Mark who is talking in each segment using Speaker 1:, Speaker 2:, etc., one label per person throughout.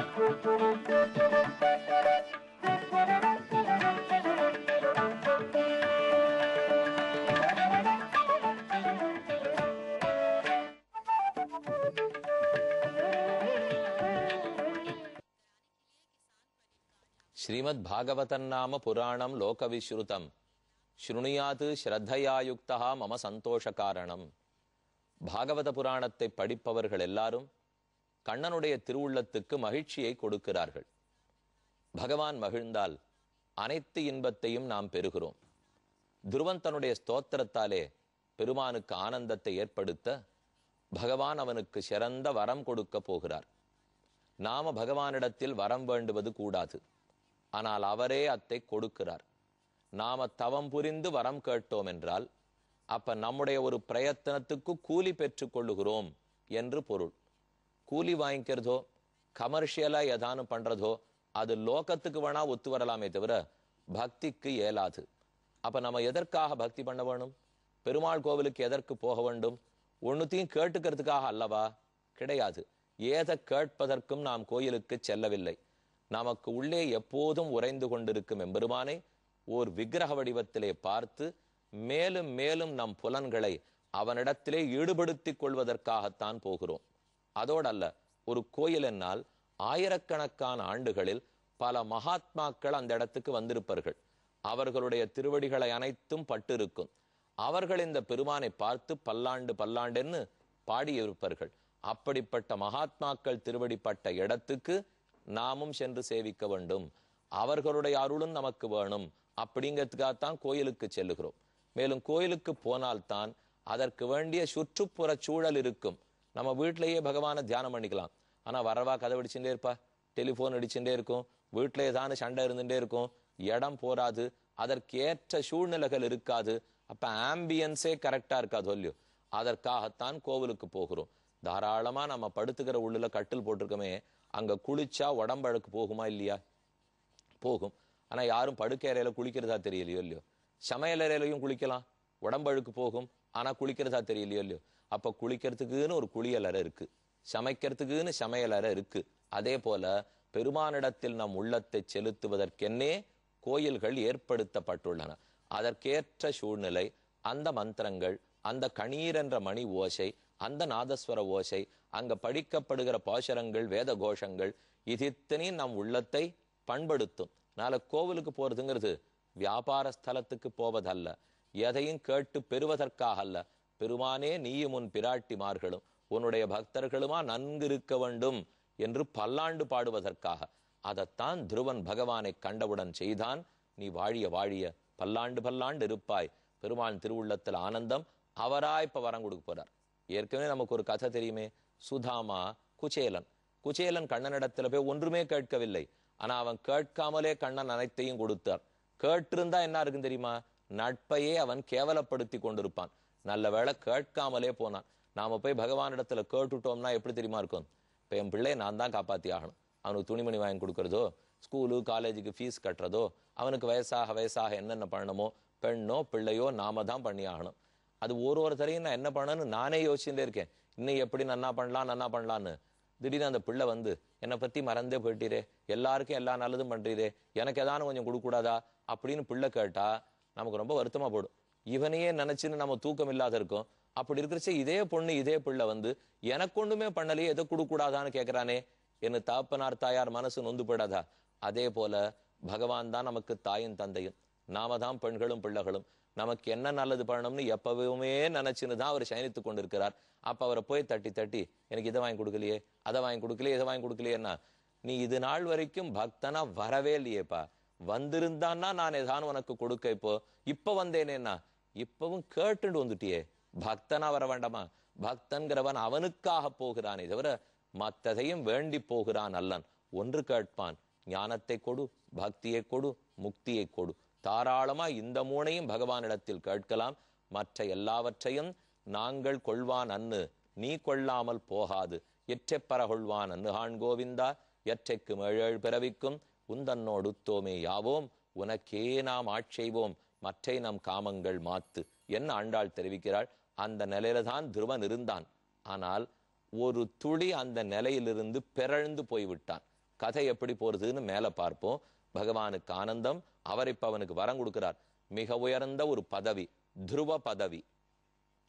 Speaker 1: శ్రీమద్ భాగవతన్నామ పురాణం లోక విశ్రుతం ஸ்ருணியாது ஸ்ரத்தையாயுக்தா மம சந்தோஷ காரணம் பாகவத புராணத்தை படிப்பவர்கள் எல்லாரும் கண்ணனுடைய திருவுள்ளத்துக்கு மகிழ்ச்சியை கொடுக்கிறார்கள் பகவான் மகிழ்ந்தால் அனைத்து இன்பத்தையும் நாம் பெறுகிறோம் துருவன் தன்னுடைய ஸ்தோத்திரத்தாலே பெருமானுக்கு ஆனந்தத்தை ஏற்படுத்த பகவான் அவனுக்கு சிறந்த வரம் கொடுக்க போகிறார் நாம பகவானிடத்தில் வரம் வேண்டுவது கூடாது ஆனால் அவரே அத்தை கொடுக்கிறார் நாம தவம் புரிந்து வரம் கேட்டோம் என்றால் அப்ப நம்முடைய ஒரு பிரயத்தனத்துக்கு கூலி பெற்றுக் கொள்ளுகிறோம் என்று பொருள் கூலி வாங்கிக்கிறதோ கமர்ஷியலா ஏதானும் பண்றதோ அது லோகத்துக்கு வேணா ஒத்து வரலாமே தவிர பக்திக்கு இயலாது அப்ப நம்ம எதற்காக பக்தி பண்ண வேணும் பெருமாள் கோவிலுக்கு எதற்கு போக வேண்டும் ஒன்னுத்தையும் கேட்டுக்கிறதுக்காக அல்லவா கிடையாது ஏதை கேட்பதற்கும் நாம் கோயிலுக்கு செல்லவில்லை நமக்கு உள்ளே எப்போதும் உறைந்து கொண்டிருக்கும் எம்பெருமானை ஓர் விக்கிரக வடிவத்திலே பார்த்து மேலும் மேலும் நம் புலன்களை அவனிடத்திலே ஈடுபடுத்திக் கொள்வதற்காகத்தான் போகிறோம் அதோட அல்ல ஒரு கோயில் என்னால் ஆயிரக்கணக்கான ஆண்டுகளில் பல மகாத்மாக்கள் அந்த இடத்துக்கு வந்திருப்பார்கள் அவர்களுடைய திருவடிகளை அனைத்தும் பட்டு இருக்கும் அவர்கள் இந்த பெருமானை பார்த்து பல்லாண்டு பல்லாண்டுன்னு பாடியிருப்பார்கள் அப்படிப்பட்ட மகாத்மாக்கள் திருவடிப்பட்ட இடத்துக்கு நாமும் சென்று சேவிக்க வேண்டும் அவர்களுடைய அருளும் நமக்கு வேணும் அப்படிங்கிறதுக்காகத்தான் கோயிலுக்கு செல்லுகிறோம் மேலும் கோயிலுக்கு போனால்தான் அதற்கு வேண்டிய சுற்றுப்புற சூழல் இருக்கும் நம்ம வீட்டிலேயே பகவானை தியானம் பண்ணிக்கலாம் ஆனால் வரவா கதை அடிச்சுட்டே இருப்பா டெலிஃபோன் அடிச்சுட்டே இருக்கும் வீட்டிலேயே தானே சண்டை இருந்துகிட்டே இருக்கும் இடம் போராது அதற்கேற்ற சூழ்நிலைகள் இருக்காது அப்போ ஆம்பியன்ஸே கரெக்டாக இருக்காது இல்லையோ அதற்காகத்தான் கோவிலுக்கு போகிறோம் தாராளமாக நம்ம படுத்துக்கிற உள்ள கட்டில் போட்டிருக்கோமே அங்கே குளிச்சா உடம்பழுக்கு போகுமா இல்லையா போகும் ஆனால் யாரும் படுக்கையறையில் குளிக்கிறதா தெரியலையோ இல்லையோ சமையலறையிலையும் குளிக்கலாம் உடம்பழுக்கு போகும் ஆனால் குளிக்கிறதா தெரியலையோ இல்லையோ அப்போ குளிக்கிறதுக்குன்னு ஒரு குளியல் அறை இருக்கு சமைக்கிறதுக்குன்னு சமையல் அறை இருக்கு அதே போல பெருமானிடத்தில் நம் உள்ளத்தை செலுத்துவதற்கென்னே கோயில்கள் ஏற்படுத்தப்பட்டுள்ளன அதற்கேற்ற சூழ்நிலை அந்த மந்திரங்கள் அந்த கணீர் என்ற மணி ஓசை அந்த நாதஸ்வர ஓசை அங்க படிக்கப்படுகிற பாசரங்கள் வேத கோஷங்கள் இதித்தனையும் நம் உள்ளத்தை பண்படுத்தும் நால கோவிலுக்கு போறதுங்கிறது வியாபார ஸ்தலத்துக்கு போவதல்ல எதையும் கேட்டு பெறுவதற்காக அல்ல பெருமானே நீயும் உன் பிராட்டிமார்களும் உன்னுடைய பக்தர்களுமா நன்கு இருக்க வேண்டும் என்று பல்லாண்டு பாடுவதற்காக அதைத்தான் துருவன் பகவானை கண்டவுடன் செய்தான் நீ வாழிய வாழிய பல்லாண்டு பல்லாண்டு இருப்பாய் பெருமாள் திருவுள்ளத்தில் ஆனந்தம் அவராய் இப்போ வரம் கொடுக்க போறார் ஏற்கனவே நமக்கு ஒரு கதை தெரியுமே சுதாமா குச்சேலன் குச்சேலன் கண்ணனிடத்தில் போய் ஒன்றுமே கேட்கவில்லை ஆனால் அவன் கேட்காமலே கண்ணன் அனைத்தையும் கொடுத்தார் கேட்டிருந்தா என்ன இருக்குன்னு தெரியுமா நட்பையே அவன் கேவலப்படுத்தி கொண்டிருப்பான் நல்ல வேலை கேட்காமலே போனான் நாம போய் பகவானிடத்துல கேட்டுட்டோம்னா எப்படி தெரியுமா இருக்கும் இப்போ என் பிள்ளை நான் தான் காப்பாத்தி ஆகணும் அவனுக்கு துணிமணி வாங்கி கொடுக்கறதோ ஸ்கூலு காலேஜுக்கு ஃபீஸ் கட்டுறதோ அவனுக்கு வயசாக வயசாக என்னென்ன பண்ணணுமோ பெண்ணோ பிள்ளையோ நாம தான் பண்ணி ஆகணும் அது ஒரு ஒருத்தரையும் நான் என்ன பண்ணணும்னு நானே யோசிச்சுட்டே இருக்கேன் இன்னும் எப்படி நன்னா பண்ணலாம் நன்னா பண்ணலான்னு திடீர்னு அந்த பிள்ளை வந்து என்னை பத்தி மறந்தே போயிட்டீரே எல்லாருக்கும் எல்லா நல்லதும் பண்றீரே எனக்கு ஏதாவது கொஞ்சம் கொடுக்கூடாதா அப்படின்னு பிள்ளை கேட்டால் நமக்கு ரொம்ப வருத்தமாக போடும் இவனையே நினைச்சுன்னு நம்ம தூக்கம் இல்லாத இருக்கோம் அப்படி இருக்கிறச்சே இதே பொண்ணு இதே பிள்ளை வந்து எனக்கு ஒண்ணுமே பண்ணலையே எதை கொடுக்கூடாதான்னு கேட்கிறானே என்ன தாப்பனார் தாயார் மனசு நொந்து போயிடாதா அதே போல பகவான் தான் நமக்கு தாயும் தந்தையும் நாம தான் பெண்களும் பிள்ளைகளும் நமக்கு என்ன நல்லது பண்ணணும்னு எப்பவுமே நினைச்சுன்னு தான் அவர் சயனித்து கொண்டிருக்கிறார் அப்ப அவரை போய் தட்டி தட்டி எனக்கு இதை வாங்கி கொடுக்கலையே அதை வாங்கி கொடுக்கலையே இதை வாங்கி கொடுக்கலையேன்னா நீ இது நாள் வரைக்கும் பக்தனா வரவே இல்லையேப்பா வந்திருந்தான்னா நான் ஏதானும் உனக்கு கொடுக்க இப்போ இப்ப வந்தேனேன்னா இப்பவும் கேட்டுண்டு வந்துட்டியே பக்தனா வர வேண்டாமா பக்தன்கிறவன் அவனுக்காக போகிறானே தவிர மத்ததையும் வேண்டி போகிறான் அல்லன் ஒன்று கேட்பான் ஞானத்தை கொடு பக்தியை கொடு முக்தியை கொடு தாராளமா இந்த மூனையும் பகவானிடத்தில் கேட்கலாம் மற்ற எல்லாவற்றையும் நாங்கள் கொள்வான் அன்னு நீ கொள்ளாமல் போகாது எற்றெப்பற கொள்வான் அன்னுகான் கோவிந்தா எற்றைக்கு மேழேழ் பிறவிக்கும் உந்தன்னோடு யாவோம் உனக்கே நாம் ஆட்செய்வோம் மற்றை நம் காமங்கள் மாத்து என்ன ஆண்டாள் தெரிவிக்கிறாள் அந்த நிலையில தான் துருவன் இருந்தான் ஆனால் ஒரு துளி அந்த நிலையிலிருந்து பிறழ்ந்து போய்விட்டான் கதை எப்படி போறதுன்னு மேலே பார்ப்போம் பகவானுக்கு ஆனந்தம் அவர் இப்ப அவனுக்கு வரம் கொடுக்கிறார் மிக உயர்ந்த ஒரு பதவி துருவ பதவி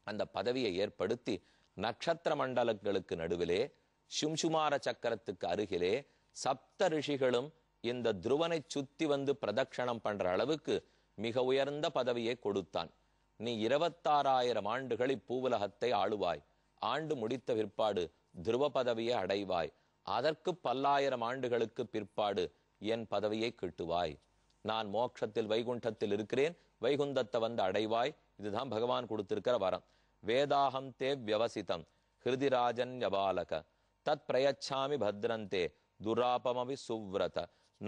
Speaker 1: அந்த பதவியை ஏற்படுத்தி நட்சத்திர மண்டலங்களுக்கு நடுவிலே சும்சுமார சக்கரத்துக்கு அருகிலே சப்த ரிஷிகளும் இந்த துருவனை சுத்தி வந்து பிரதட்சணம் பண்ற அளவுக்கு மிக உயர்ந்த பதவியை கொடுத்தான் நீ இருபத்தாறாயிரம் ஆண்டுகள் இப்பூவுலகத்தை ஆளுவாய் ஆண்டு முடித்த பிற்பாடு துருவ பதவியை அடைவாய் அதற்கு பல்லாயிரம் ஆண்டுகளுக்கு பிற்பாடு என் பதவியை கிட்டுவாய் நான் மோட்சத்தில் வைகுண்டத்தில் இருக்கிறேன் வைகுந்தத்தை வந்து அடைவாய் இதுதான் பகவான் கொடுத்திருக்கிற வரம் வேதாகம் தே வியவசிதம் ஹிருதிராஜன் யபாலக தத் பிரயச்சாமி பத்ரந்தே துராபமவி சுவ்ரத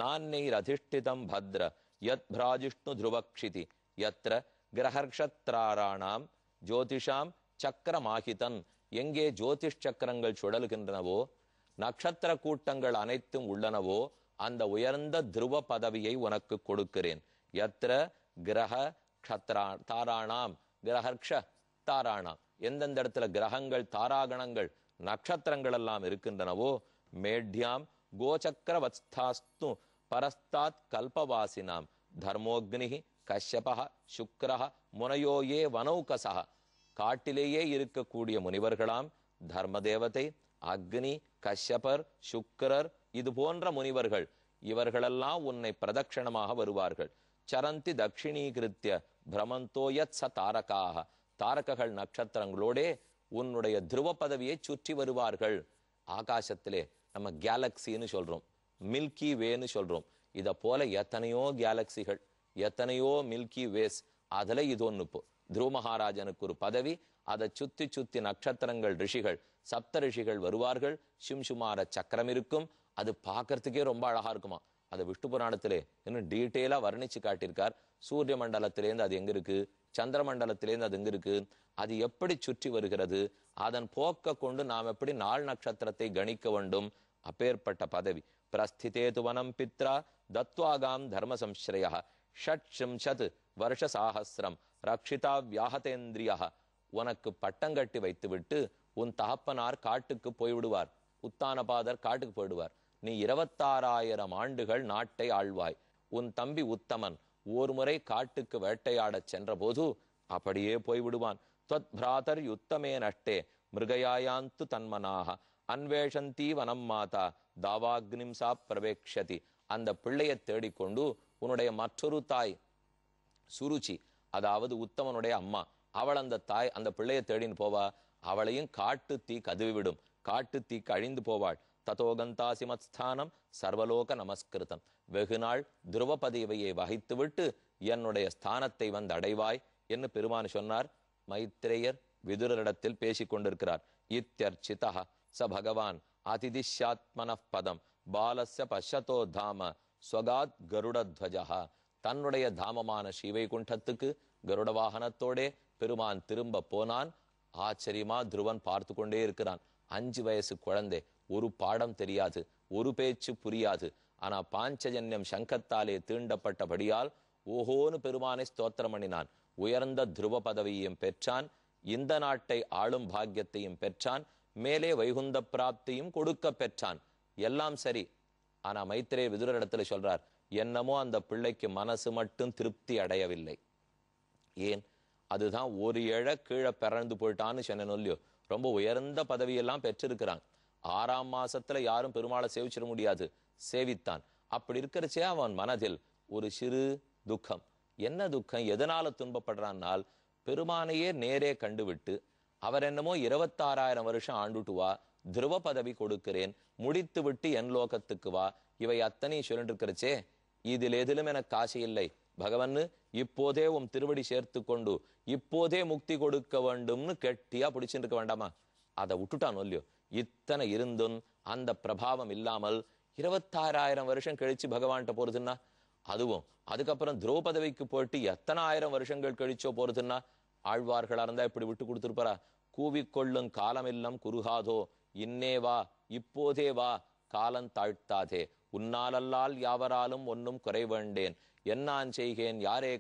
Speaker 1: நான் நீர் அதிஷ்டிதம் பத்ர யத் யத்ர கிரகர்ஷத்ராராணாம் ஜோதிஷாம் சக்கரமாகிதன் எங்கே ஜோதிஷ் சக்கரங்கள் சுழல்கின்றனவோ நட்சத்திர கூட்டங்கள் அனைத்தும் உள்ளனவோ அந்த உயர்ந்த துருவ பதவியை உனக்கு கொடுக்கிறேன் எத்திர கிரக க்ஷத்ரா தாராணாம் கிரகர்ஷ தாராணாம் எந்தெந்த இடத்துல கிரகங்கள் தாராகணங்கள் நட்சத்திரங்கள் எல்லாம் இருக்கின்றனவோ மேட்யாம் கோச்சக்கர பரஸ்தாத் கல்பவாசினாம் தர்மோக்னி கஷ்யபக சுக்கரக முனையோயே வனௌகசக காட்டிலேயே இருக்கக்கூடிய முனிவர்களாம் தர்மதேவதை அக்னி கஷ்யபர் சுக்கரர் இது போன்ற முனிவர்கள் இவர்களெல்லாம் உன்னை பிரதட்சிணமாக வருவார்கள் சரந்தி தட்சிணீகிருத்திய பிரமந்தோ யத் ச தாரகாக தாரகர்கள் நட்சத்திரங்களோடே உன்னுடைய துருவ பதவியை சுற்றி வருவார்கள் ஆகாசத்திலே நம்ம கேலக்சின்னு சொல்றோம் மில்கி வேன்னு சொல்கிறோம் இதை போல எத்தனையோ கேலக்சிகள் எத்தனையோ மில்கி வேஸ் அதில் இது ஒன்று இப்போ துருவ மகாராஜனுக்கு ஒரு பதவி அதை சுத்தி சுத்தி நட்சத்திரங்கள் ரிஷிகள் சப்த ரிஷிகள் வருவார்கள் சிம்சுமார சக்கரம் இருக்கும் அது பார்க்கறதுக்கே ரொம்ப அழகா இருக்குமா அது விஷ்ணு புராணத்திலே இன்னும் டீட்டெயிலா வர்ணிச்சு காட்டியிருக்கார் சூரிய மண்டலத்திலேருந்து அது எங்க இருக்கு சந்திர மண்டலத்திலேருந்து அது எங்க இருக்கு அது எப்படி சுற்றி வருகிறது அதன் போக்க கொண்டு நாம் எப்படி நாள் நட்சத்திரத்தை கணிக்க வேண்டும் அப்பேற்பட்ட பதவி பிரஸ்திதே வனம் பித்ரா தத்வாகாம் தர்ம சம்ஸ்ரய வருஷ சாகசிரம் ரக்ஷிதா வியாகதேந்திரிய உனக்கு பட்டங்கட்டி வைத்துவிட்டு உன் தகப்பனார் காட்டுக்கு போய்விடுவார் உத்தானபாதர் காட்டுக்கு போயிடுவார் நீ இருபத்தாறாயிரம் ஆண்டுகள் நாட்டை ஆழ்வாய் உன் தம்பி உத்தமன் ஒரு முறை காட்டுக்கு வேட்டையாடச் சென்றபோது அப்படியே போய்விடுவான் துவத் பிராதர் யுத்தமே நஷ்டே மிருகயாயாந்து தன்மனாக அன்வேஷந்தி வனம் மாதா தாவாக்னிம் சா பிரவேக்ஷதி அந்த பிள்ளையை தேடிக்கொண்டு உன்னுடைய மற்றொரு தாய் சுருச்சி அதாவது உத்தமனுடைய அம்மா அவள் அந்த தாய் அந்த பிள்ளையை தேடின்னு போவா அவளையும் காட்டு தீ கதுவிவிடும் காட்டு தீக்கு அழிந்து போவாள் ததோகந்தா சிமத்ஸ்தானம் சர்வலோக நமஸ்கிருதம் வெகுநாள் துருவபதேவையை வகித்துவிட்டு என்னுடைய ஸ்தானத்தை வந்து அடைவாய் என்று பெருமான் சொன்னார் மைத்திரேயர் விதுரரிடத்தில் பேசிக் கொண்டிருக்கிறார் இத்தியர்ச்சிதா ச பகவான் அதிதிஷாத்மன பதம் பஷதோ தாம ஸ்வகாத் கருடத்வஜா தன்னுடைய தாமமான ஸ்ரீவைகுண்டத்துக்கு கருட வாகனத்தோடே பெருமான் திரும்ப போனான் ஆச்சரியமா துருவன் பார்த்து கொண்டே இருக்கிறான் அஞ்சு வயசு குழந்தை ஒரு பாடம் தெரியாது ஒரு பேச்சு புரியாது ஆனா பாஞ்சஜன்யம் சங்கத்தாலே தீண்டப்பட்டபடியால் ஓஹோன்னு பெருமானை ஸ்தோத்திரம் பண்ணினான் உயர்ந்த துருவ பதவியையும் பெற்றான் இந்த நாட்டை ஆளும் பாக்கியத்தையும் பெற்றான் மேலே வைகுந்த பிராப்தியும் கொடுக்க பெற்றான் எல்லாம் சரி ஆனா மைத்திரே விதுரிடத்துல சொல்றார் என்னமோ அந்த பிள்ளைக்கு மனசு மட்டும் திருப்தி அடையவில்லை ஏன் அதுதான் ஒரு இழ கீழே பிறந்து போயிட்டான்னு சொன்னோல்லையோ ரொம்ப உயர்ந்த பதவியெல்லாம் பெற்றிருக்கிறான் ஆறாம் மாசத்துல யாரும் பெருமாளை சேவிச்சிட முடியாது சேவித்தான் அப்படி இருக்கிறச்சே அவன் மனதில் ஒரு சிறு துக்கம் என்ன துக்கம் எதனால துன்பப்படுறான்னால் பெருமானையே நேரே கண்டுவிட்டு அவர் என்னமோ இருபத்தாறாயிரம் வருஷம் ஆண்டுட்டு வா துருவ பதவி கொடுக்கிறேன் முடித்து விட்டு என் லோகத்துக்கு வா இவை அத்தனை இருக்கிறச்சே இதில் எதிலும் எனக்கு காசு இல்லை பகவன் இப்போதே உன் திருவடி சேர்த்து கொண்டு இப்போதே முக்தி கொடுக்க வேண்டும்னு கெட்டியா பிடிச்சிருக்க வேண்டாமா அதை விட்டுட்டான் இல்லையோ இத்தனை இருந்தும் அந்த பிரபாவம் இல்லாமல் இருபத்தாறாயிரம் வருஷம் கழிச்சு பகவான்கிட்ட போறதுன்னா அதுவும் அதுக்கப்புறம் துருவ பதவிக்கு போயிட்டு எத்தனை ஆயிரம் வருஷங்கள் கழிச்சோ போறதுன்னா ஆழ்வார்களா இருந்தா இப்படி விட்டு கொடுத்துருப்பாரா கூவிக்கொள்ளும் காலமெல்லாம் குறுகாதோ இன்னே வா இப்போதே வா காலம் தாழ்த்தாதே உன்னாலல்லால் யாவராலும் ஒன்னும் குறைவேண்டேன் என்னான் செய்கேன் யாரே